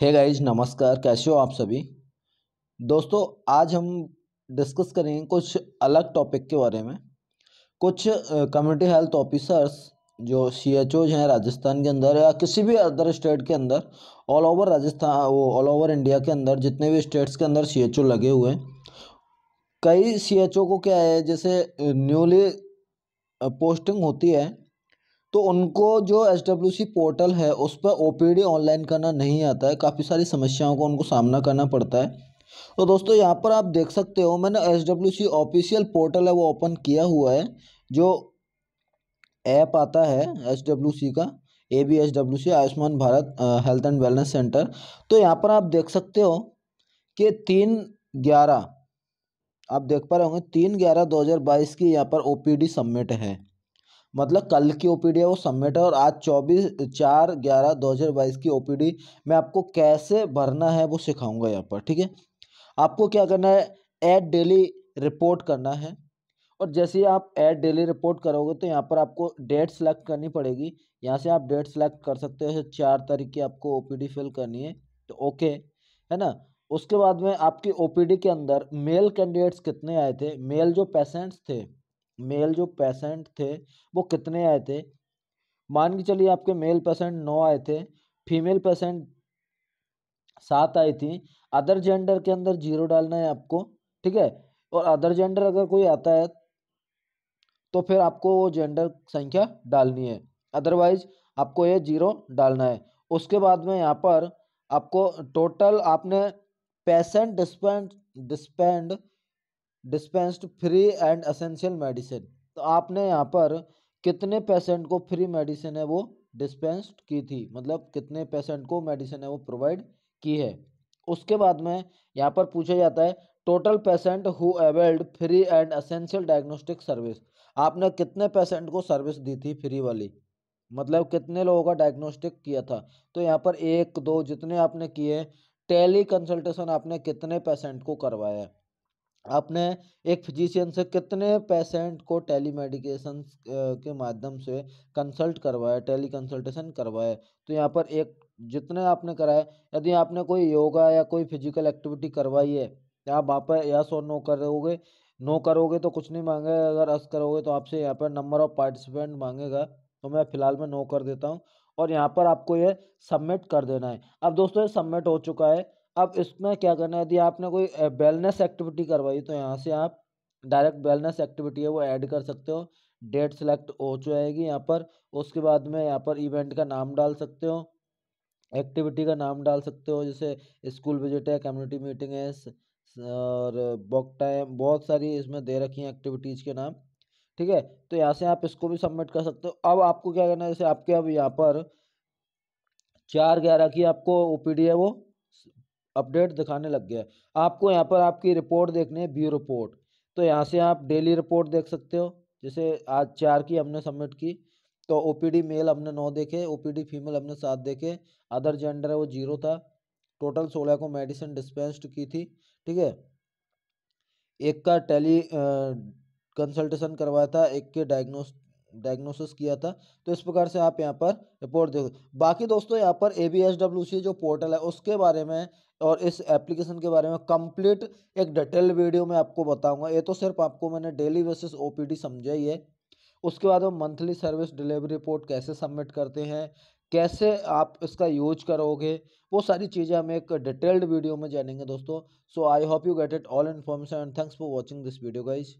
hey guys नमस्कार कैसे हो आप सभी दोस्तों आज हम डिस्कस करेंगे कुछ अलग टॉपिक के बारे में कुछ कम्युनिटी हेल्थ ऑफिसर्स जो सी एच ओज हैं राजस्थान के अंदर या किसी भी अदर स्टेट के अंदर ऑल ओवर राजस्थान वो ऑल ओवर इंडिया के अंदर जितने भी स्टेट्स के अंदर सी एच ओ लगे हुए हैं कई सी एच ओ को क्या है जैसे न्यूली पोस्टिंग होती है तो उनको जो एच डब्ल्यू सी पोर्टल है उस पर ओ पी डी ऑनलाइन करना नहीं आता है काफ़ी सारी समस्याओं का उनको सामना करना पड़ता है तो दोस्तों यहाँ पर आप देख सकते हो मैंने H W C official portal है वो ओपन किया हुआ है जो ऐप आता है एच डब्ल्यू सी का A B H W C Ayushman Bharat health and wellness centre तो यहाँ पर आप देख सकते हो कि तीन ग्यारह आप देख पा रहे होंगे तीन ग्यारह दो हज़ार बाईस की यहाँ पर ओ पी डी सबमिट है मतलब कल की ओपीडी है वो सबमिट है और आज चौबीस चार ग्यारह दो हज़ार बाईस की ओपीडी में आपको कैसे भरना है वो सिखाऊंगा यहाँ पर ठीक है आपको क्या करना है ऐड डेली रिपोर्ट करना है और जैसे ही आप ऐड डेली रिपोर्ट करोगे तो यहाँ पर आपको डेट सेलेक्ट करनी पड़ेगी यहाँ से आप डेट सेलेक्ट कर सकते हो चार तारीख की आपको ओ फिल करनी है तो ओके है ना उसके बाद में आपकी ओ के अंदर मेल कैंडिडेट्स कितने आए थे मेल जो पेशेंट्स थे मेल जो पेशेंट थे वो कितने आए थे मान के चलिए आपके मेल पेशेंट नौ आए थे फीमेल पेशेंट सात आई थी अदर जेंडर के अंदर जीरो डालना है आपको ठीक है और अदर जेंडर अगर कोई आता है तो फिर आपको वो जेंडर संख्या डालनी है अदरवाइज आपको ये जीरो डालना है उसके बाद में यहाँ पर आपको टोटल आपने patient dispense dispense dispensed free and essential medicine तो आपने यहाँ पर कितने पेशेंट को फ्री मेडिसिन है वो डिस्पेंस्ड की थी मतलब कितने पेशेंट को मेडिसिन है वो प्रोवाइड की है उसके बाद में यहाँ पर पूछा जाता है total patient who availed free and essential diagnostic service आपने कितने पेशेंट को सर्विस दी थी फ्री वाली मतलब कितने लोगों का डायग्नोस्टिक किया था तो यहाँ पर एक दो जितने आपने किए टेली कंसल्टेशन आपने कितने पेशेंट को करवाया आपने एक फिजिशियन से कितने पेशेंट को टेली मेडिकेशन के माध्यम से कंसल्ट करवाया टेली कंसल्टेशन करवाया तो यहाँ पर एक जितने आपने कराए यदि आपने कोई योगा या कोई फिजिकल एक्टिविटी करवाई है आप वहाँ पर या सो नो करोगे नो करोगे तो कुछ नहीं मांगे अगर अस करोगे तो आपसे यहाँ पर नंबर ऑफ पार्टिसिपेंट मांगेगा तो मैं फ़िलहाल में नो कर देता हूँ और यहाँ पर आपको ये सबमिट कर देना है अब दोस्तों ये सबमिट हो चुका है अब इसमें क्या करना है यदि आपने कोई वेलनेस एक्टिविटी करवाई तो यहाँ से आप डायरेक्ट वेलनेस एक्टिविटी है वो ऐड कर सकते हो डेट सेलेक्ट हो जाएगी यहाँ पर उसके बाद में यहाँ पर इवेंट का नाम डाल सकते हो एक्टिविटी का नाम डाल सकते हो जैसे स्कूल विजिट है कम्युनिटी मीटिंग है और बॉक टाइम बहुत सारी इसमें दे रखी हैं एक्टिविटीज़ के नाम ठीक है तो यहाँ से आप इसको भी सबमिट कर सकते हो अब आपको क्या करना है जैसे आपके अब यहाँ पर चार ग्यारह की आपको ओ है वो अपडेट दिखाने लग गया आपको यहाँ पर आपकी रिपोर्ट देखनी है ब्यू रिपोर्ट तो यहाँ से आप डेली रिपोर्ट देख सकते हो जैसे आज चार की हमने सबमिट की तो ओ मेल हमने नौ देखे ओ फीमेल हमने सात देखे अदर जेंडर है वो जीरो था टोटल सोलह को मेडिसिन डिस्पेंस्ड की थी ठीक है एक का टेली कंसल्टेशन करवाया था एक के डायग्नोस डायग्नोसिस किया था तो इस प्रकार से आप यहाँ पर रिपोर्ट देखो बाकी दोस्तों यहाँ पर A B S W C जो पोर्टल है उसके बारे में और इस एप्लीकेशन के बारे में कंप्लीट एक डिटेल वीडियो में आपको बताऊंगा ये तो सिर्फ आपको मैंने daily basis O P D समझाई है उसके बाद हम मंथली सर्विस डिलीवरी रिपोर्ट कैसे सबमिट करते हैं कैसे आप इसका यूज करोगे वो सारी चीज़ें हम एक डिटेल्ड वीडियो में जानेंगे दोस्तों so I hope you get it all information and thanks for watching this video guys